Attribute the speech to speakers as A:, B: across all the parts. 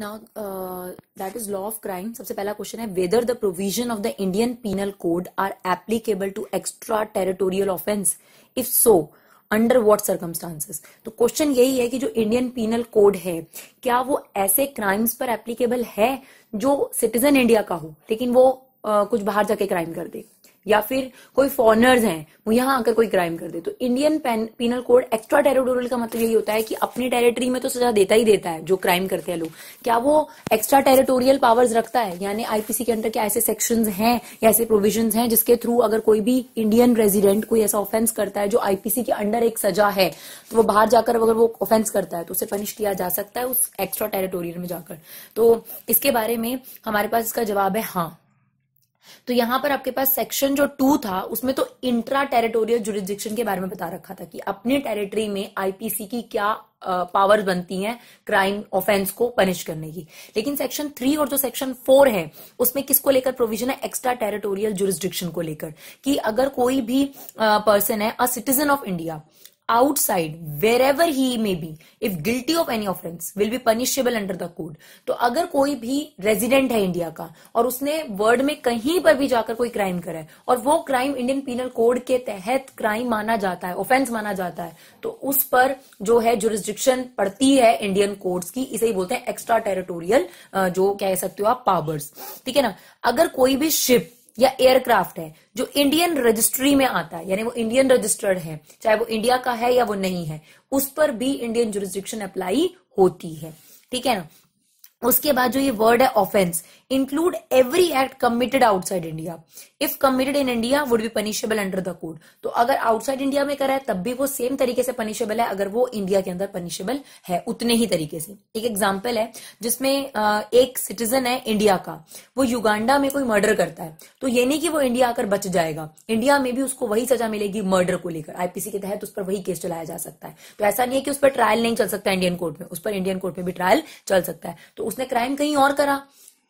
A: Now that is law of crime सबसे पहला question है whether the provision of the Indian penal code are applicable to extra territorial offence if so under what circumstances तो question यही है कि जो Indian penal code है क्या वो ऐसे क्राइम्स पर एप्लीकेबल है जो सिटीजन इंडिया का हो लेकिन वो uh, कुछ बाहर जाके क्राइम कर दे या फिर कोई फॉरनर्स हैं वो यहां आकर कोई क्राइम कर दे तो Indian penal code extra territorial का मतलब यही होता है कि अपनी टेरिटरी में तो सजा देता ही देता है जो क्राइम करते हैं लोग क्या वो एक्स्ट्रा टेरिटोरियल पावर्स रखता है यानी आईपीसी के अंदर क्या ऐसे सेक्शन हैं या ऐसे प्रोविजन हैं जिसके थ्रू अगर कोई भी इंडियन रेजिडेंट कोई ऐसा ऑफेंस करता है जो आईपीसी के अंडर एक सजा है तो वो बाहर जाकर अगर वो ऑफेंस करता है तो उसे पनिश किया जा सकता है उस एक्स्ट्रा टेरिटोरियल में जाकर तो इसके बारे में हमारे पास इसका जवाब है हाँ तो यहां पर आपके पास सेक्शन जो टू था उसमें तो इंट्रा टेरिटोरियल जुरिस्डिक्शन के बारे में बता रखा था कि अपने टेरिटरी में आईपीसी की क्या पावर बनती हैं क्राइम ऑफेंस को पनिश करने की लेकिन सेक्शन थ्री और जो सेक्शन फोर है उसमें किसको लेकर प्रोविजन है एक्स्ट्रा टेरिटोरियल जुरिस्डिक्शन को लेकर कि अगर कोई भी पर्सन है a citizen of India outside wherever he may be if guilty of any offence will be punishable under the code तो अगर कोई भी रेजिडेंट है इंडिया का और उसने वर्ल्ड में कहीं पर भी जाकर कोई क्राइम करा है और वो क्राइम इंडियन पीनल कोड के तहत क्राइम माना जाता है ऑफेंस माना जाता है तो उस पर जो है जुरिस्डिक्शन पड़ती है इंडियन कोर्ट्स की इसे ही बोलते हैं एक्स्ट्रा टेरिटोरियल जो कह सकते हो आप पावर्स ठीक है ना अगर कोई भी शिप या एयरक्राफ्ट है जो इंडियन रजिस्ट्री में आता है यानी वो इंडियन रजिस्टर्ड है चाहे वो इंडिया का है या वो नहीं है उस पर भी इंडियन जुरिस्डिक्शन अप्लाई होती है ठीक है ना उसके बाद जो ये वर्ड है offence include every act committed outside India. If committed in India would be punishable under the code. तो अगर outside India में करा है तब भी वो same तरीके से punishable है अगर वो India के अंदर punishable है उतने ही तरीके से एक example है जिसमें एक citizen है India का वो Uganda में कोई murder करता है तो ये नहीं कि वो India आकर बच जाएगा India में भी उसको वही सजा मिलेगी murder को लेकर IPC के तहत उस पर वही केस चलाया जा सकता है तो ऐसा नहीं है कि उस पर ट्रायल नहीं चल सकता इंडियन कोर्ट में उस पर इंडियन कोर्ट में भी ट्रायल चल सकता है तो उसने क्राइम कहीं और करा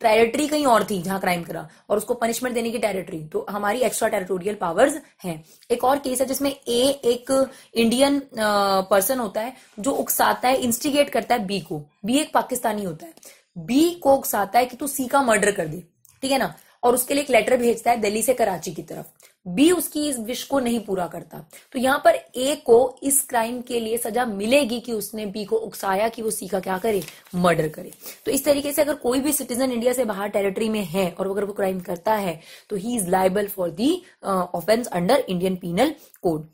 A: टेरिटरी कहीं और थी जहां क्राइम करा और उसको पनिशमेंट देने की टेरिटरी तो हमारी एक्स्ट्रा टेरिटोरियल पावर्स हैं एक और केस है जिसमें ए एक इंडियन पर्सन होता है जो उकसाता है इंस्टिगेट करता है बी को बी एक पाकिस्तानी होता है बी को उकसाता है कि तू सी का मर्डर कर दे ठीक है ना और उसके लिए एक लेटर भेजता है दिल्ली से कराची की तरफ बी उसकी इस विश को नहीं पूरा करता तो यहां पर ए को इस क्राइम के लिए सजा मिलेगी कि उसने बी को उकसाया कि वो सी का क्या करे मर्डर करे तो इस तरीके से अगर कोई भी सिटीजन इंडिया से बाहर टेरिटरी में है और अगर वो क्राइम करता है तो he is liable for the offence under Indian penal code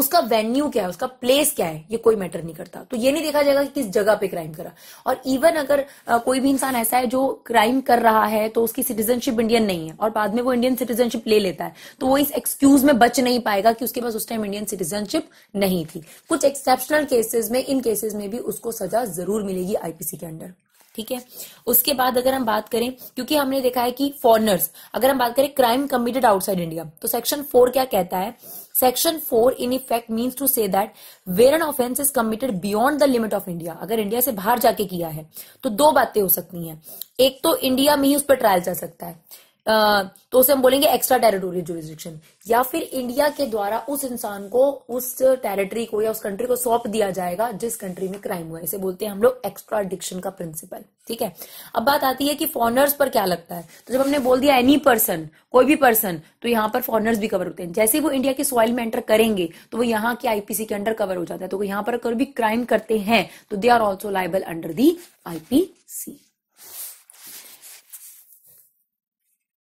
A: उसका वेन्यू क्या है उसका प्लेस क्या है ये कोई मैटर नहीं करता तो ये नहीं देखा जाएगा कि किस जगह पे क्राइम करा और इवन अगर कोई भी इंसान ऐसा है जो क्राइम कर रहा है तो उसकी सिटीजनशिप इंडियन नहीं है और बाद में वो इंडियन सिटीजनशिप ले लेता है तो वो इस एक्सक्यूज में बच नहीं पाएगा कि उसके पास उस टाइम इंडियन सिटीजनशिप नहीं थी कुछ एक्सेप्शनल केसेस में इन केसेस में भी उसको सजा जरूर मिलेगी आईपीसी के अंडर ठीक है उसके बाद अगर हम बात करें क्योंकि हमने देखा है कि फॉरनर्स अगर हम बात करें क्राइम कमिटेड आउटसाइड इंडिया तो सेक्शन फोर क्या कहता है section four in effect means to say that where an offence is committed beyond the limit of India अगर इंडिया से बाहर जाके किया है तो दो बातें हो सकती हैं एक तो इंडिया में ही उस पर ट्रायल जा सकता है तो उसे हम बोलेंगे एक्स्ट्रा टेरिटोरियल जुरिस्डिक्शन या फिर इंडिया के द्वारा उस इंसान को उस टेरिटरी को या उस कंट्री को सौंप दिया जाएगा जिस कंट्री में क्राइम हुआ इसे बोलते हैं हम लोग एक्स्ट्रा डिक्शन का प्रिंसिपल ठीक है अब बात आती है कि फॉरनर्स पर क्या लगता है तो जब हमने बोल दिया एनी पर्सन कोई भी पर्सन तो यहाँ पर फॉरनर्स भी कवर होते हैं जैसे वो इंडिया के सॉइल में एंटर करेंगे तो वो यहाँ के आईपीसी के अंडर कवर हो जाता है तो यहाँ पर अगर भी क्राइम करते हैं तो they are also liable under the IPC